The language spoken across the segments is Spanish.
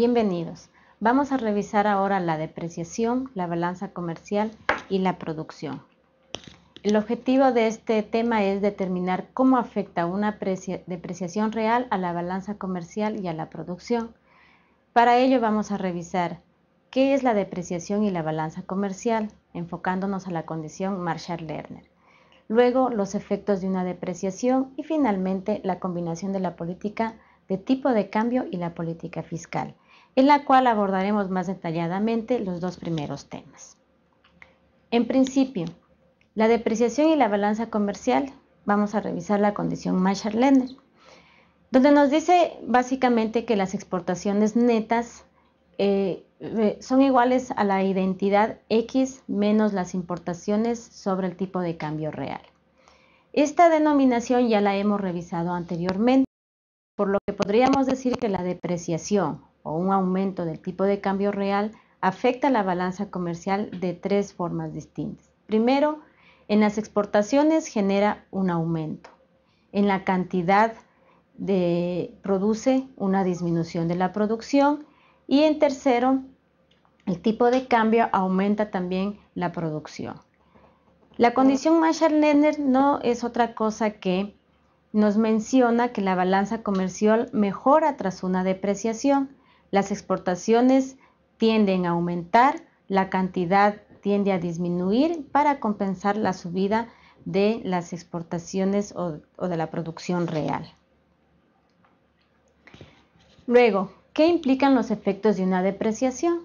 Bienvenidos. Vamos a revisar ahora la depreciación, la balanza comercial y la producción. El objetivo de este tema es determinar cómo afecta una depreciación real a la balanza comercial y a la producción. Para ello vamos a revisar qué es la depreciación y la balanza comercial, enfocándonos a la condición Marshall-Lerner. Luego, los efectos de una depreciación y finalmente la combinación de la política de tipo de cambio y la política fiscal en la cual abordaremos más detalladamente los dos primeros temas. En principio, la depreciación y la balanza comercial, vamos a revisar la condición Masher Lender, donde nos dice básicamente que las exportaciones netas eh, eh, son iguales a la identidad X menos las importaciones sobre el tipo de cambio real. Esta denominación ya la hemos revisado anteriormente, por lo que podríamos decir que la depreciación o un aumento del tipo de cambio real afecta la balanza comercial de tres formas distintas. Primero, en las exportaciones genera un aumento. En la cantidad produce una disminución de la producción. Y en tercero, el tipo de cambio aumenta también la producción. La condición marshall Lenner no es otra cosa que nos menciona que la balanza comercial mejora tras una depreciación. Las exportaciones tienden a aumentar, la cantidad tiende a disminuir para compensar la subida de las exportaciones o, de la producción real. Luego, ¿qué implican los efectos de una depreciación?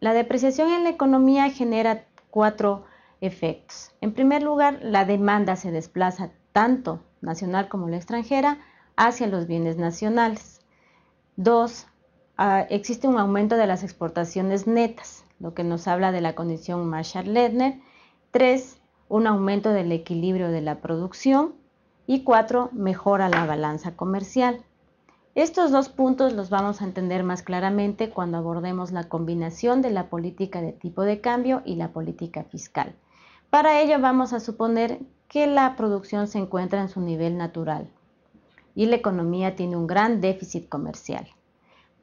La depreciación en la economía genera cuatro efectos. En primer lugar, la demanda se desplaza tanto nacional como la extranjera hacia los bienes nacionales. Ah, existe un aumento de las exportaciones netas, lo que nos habla de la condición Marshall-Ledner. Tres, un aumento del equilibrio de la producción. Y cuatro, mejora la balanza comercial. Estos dos puntos los vamos a entender más claramente cuando abordemos la combinación de la política de tipo de cambio y la política fiscal. Para ello vamos a suponer que la producción se encuentra en su nivel natural y la economía tiene un gran déficit comercial.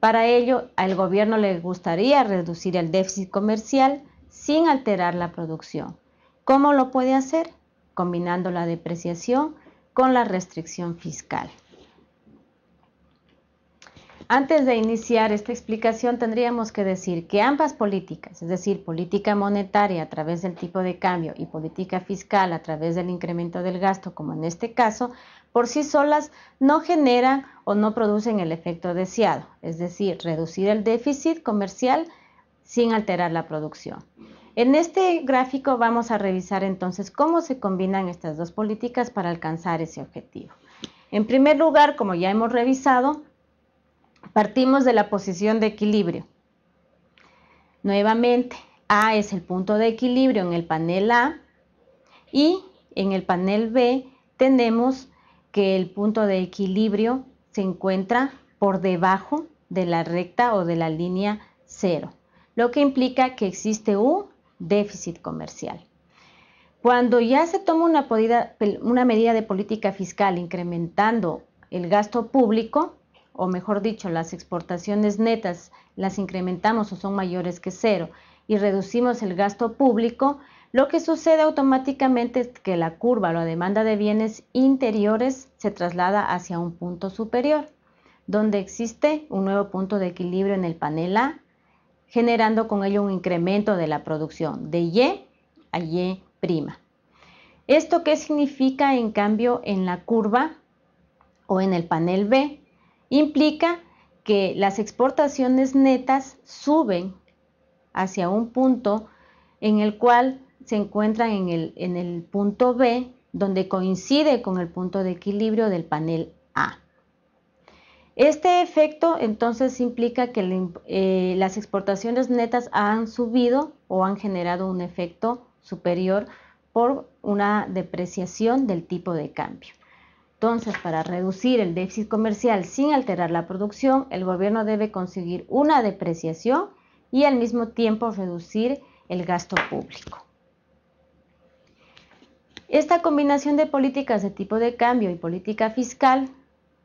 Para ello, al gobierno le gustaría reducir el déficit comercial sin alterar la producción. ¿Cómo lo puede hacer? Combinando la depreciación con la restricción fiscal. Antes de iniciar esta explicación, tendríamos que decir que ambas políticas, es decir, política monetaria a través del tipo de cambio y política fiscal a través del incremento del gasto, como en este caso, por sí solas no generan o no producen el efecto deseado, es decir, reducir el déficit comercial sin alterar la producción. En este gráfico vamos a revisar entonces cómo se combinan estas dos políticas para alcanzar ese objetivo. En primer lugar, como ya hemos revisado, Partimos de la posición de equilibrio. Nuevamente, A es el punto de equilibrio en el panel A y en el panel B tenemos que el punto de equilibrio se encuentra por debajo de la recta o de la línea cero, lo que implica que existe un déficit comercial. Cuando ya se toma una, medida de política fiscal incrementando el gasto público, o mejor dicho, las exportaciones netas las incrementamos o son mayores que cero y reducimos el gasto público, lo que sucede automáticamente es que la curva, la demanda de bienes interiores, se traslada hacia un punto superior, donde existe un nuevo punto de equilibrio en el panel A, generando con ello un incremento de la producción de Y a Y'. ¿Esto qué significa en cambio en la curva o en el panel B? implica que las exportaciones netas suben hacia un punto en el cual se encuentran en el, punto B, donde coincide con el punto de equilibrio del panel A. Este efecto entonces implica que eh, las exportaciones netas han subido o han generado un efecto superior por una depreciación del tipo de cambio. Entonces, para reducir el déficit comercial sin alterar la producción, el gobierno debe conseguir una depreciación y al mismo tiempo reducir el gasto público. Esta combinación de políticas de tipo de cambio y política fiscal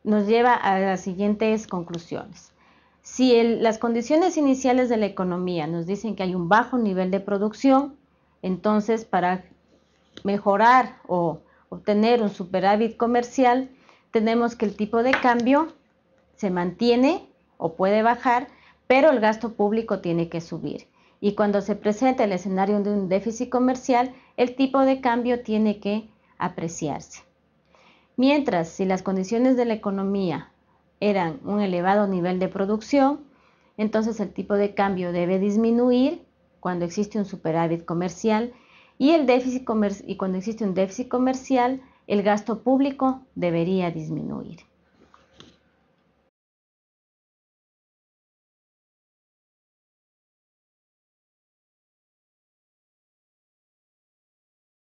nos lleva a las siguientes conclusiones. Si las condiciones iniciales de la economía nos dicen que hay un bajo nivel de producción, entonces para mejorar o tener un superávit comercial, tenemos que el tipo de cambio se mantiene o puede bajar, pero el gasto público tiene que subir. Y cuando se presenta el escenario de un déficit comercial, el tipo de cambio tiene que apreciarse. Mientras, si las condiciones de la economía eran un elevado nivel de producción, entonces el tipo de cambio debe disminuir cuando existe un superávit comercial y, el déficit y cuando existe un déficit comercial, el gasto público debería disminuir.